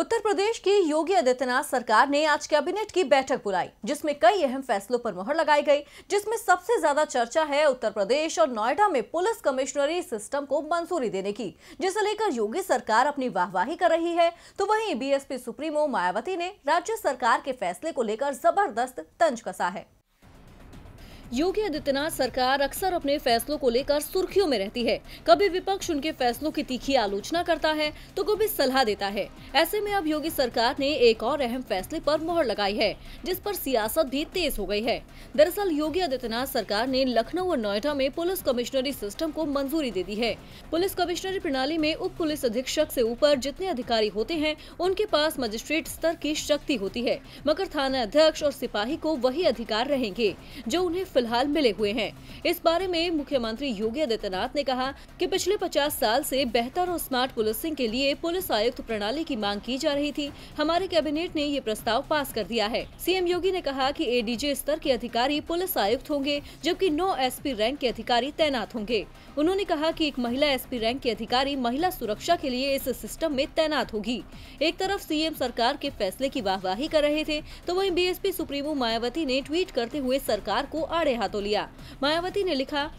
उत्तर प्रदेश की योगी आदित्यनाथ सरकार ने आज कैबिनेट की बैठक बुलाई जिसमें कई अहम फैसलों पर मोहर लगाई गई जिसमें सबसे ज्यादा चर्चा है उत्तर प्रदेश और नोएडा में पुलिस कमिश्नरी सिस्टम को मंजूरी देने की जिसे लेकर योगी सरकार अपनी वाहवाही कर रही है तो वहीं बीएसपी सुप्रीमो मायावती ने राज्य सरकार के फैसले को लेकर जबरदस्त तंज कसा है योगी आदित्यनाथ सरकार अक्सर अपने फैसलों को लेकर सुर्खियों में रहती है कभी विपक्ष उनके फैसलों की तीखी आलोचना करता है तो कभी सलाह देता है ऐसे में अब योगी सरकार ने एक और अहम फैसले पर मोहर लगाई है जिस पर सियासत भी तेज हो गई है दरअसल योगी आदित्यनाथ सरकार ने लखनऊ और नोएडा में पुलिस कमिश्नरी सिस्टम को मंजूरी दे दी है पुलिस कमिश्नरी प्रणाली में उप पुलिस अधीक्षक ऐसी ऊपर जितने अधिकारी होते हैं उनके पास मजिस्ट्रेट स्तर की शक्ति होती है मगर थाना अध्यक्ष और सिपाही को वही अधिकार रहेंगे जो उन्हें फिलहाल मिले हुए हैं इस बारे में मुख्यमंत्री योगी आदित्यनाथ ने कहा कि पिछले 50 साल से बेहतर और स्मार्ट पुलिसिंग के लिए पुलिस आयुक्त प्रणाली की मांग की जा रही थी हमारे कैबिनेट ने ये प्रस्ताव पास कर दिया है सीएम योगी ने कहा की एडीजे स्तर के अधिकारी पुलिस आयुक्त होंगे जबकि नौ एस रैंक के अधिकारी तैनात होंगे उन्होंने कहा की एक महिला एस रैंक के अधिकारी महिला सुरक्षा के लिए इस सिस्टम में तैनात होगी एक तरफ सीएम सरकार के फैसले की वाहवाही कर रहे थे तो वहीं बीएसपी सुप्रीमो मायावती ने ट्वीट करते हुए सरकार को आड़े हाथों लिया मायावती ने लिखा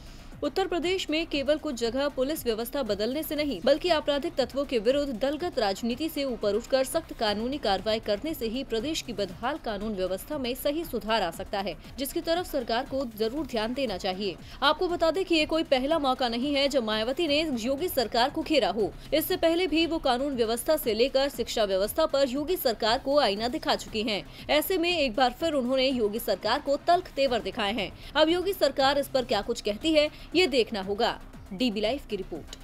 उत्तर प्रदेश में केवल कुछ जगह पुलिस व्यवस्था बदलने से नहीं बल्कि आपराधिक तत्वों के विरुद्ध दलगत राजनीति से ऊपर उठकर सख्त कानूनी कार्रवाई करने से ही प्रदेश की बदहाल कानून व्यवस्था में सही सुधार आ सकता है जिसकी तरफ सरकार को जरूर ध्यान देना चाहिए आपको बता दें की ये कोई पहला मौका नहीं है जब मायावती ने योगी सरकार को घेरा हो इससे पहले भी वो कानून व्यवस्था ऐसी लेकर शिक्षा व्यवस्था आरोप योगी सरकार को आईना दिखा चुकी है ऐसे में एक बार फिर उन्होंने योगी सरकार को तल्ख तेवर दिखाए हैं अब योगी सरकार इस पर क्या कुछ कहती है ये देखना होगा डीबी लाइव की रिपोर्ट